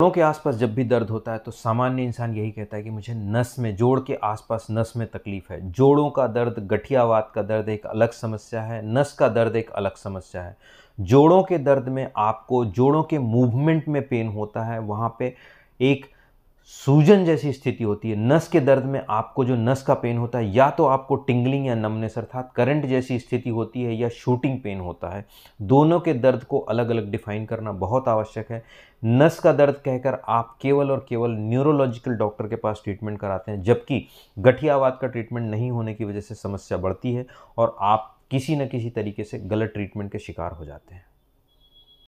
दोनों के आसपास जब भी दर्द होता है तो सामान्य इंसान यही कहता है कि मुझे नस में जोड़ के आसपास नस में तकलीफ है जोड़ों का दर्द गठियावाद का दर्द एक अलग समस्या है नस का दर्द एक अलग समस्या है जोड़ों के दर्द में आपको जोड़ों के मूवमेंट में पेन होता है वहाँ पे एक सूजन जैसी स्थिति होती है नस के दर्द में आपको जो नस का पेन होता है या तो आपको टिंगलिंग या नमनेस अर्थात करंट जैसी स्थिति होती है या शूटिंग पेन होता है दोनों के दर्द को अलग अलग डिफाइन करना बहुत आवश्यक है नस का दर्द कहकर आप केवल और केवल न्यूरोलॉजिकल डॉक्टर के पास ट्रीटमेंट कराते हैं जबकि गठियावाद का ट्रीटमेंट नहीं होने की वजह से समस्या बढ़ती है और आप किसी न किसी तरीके से गलत ट्रीटमेंट के शिकार हो जाते हैं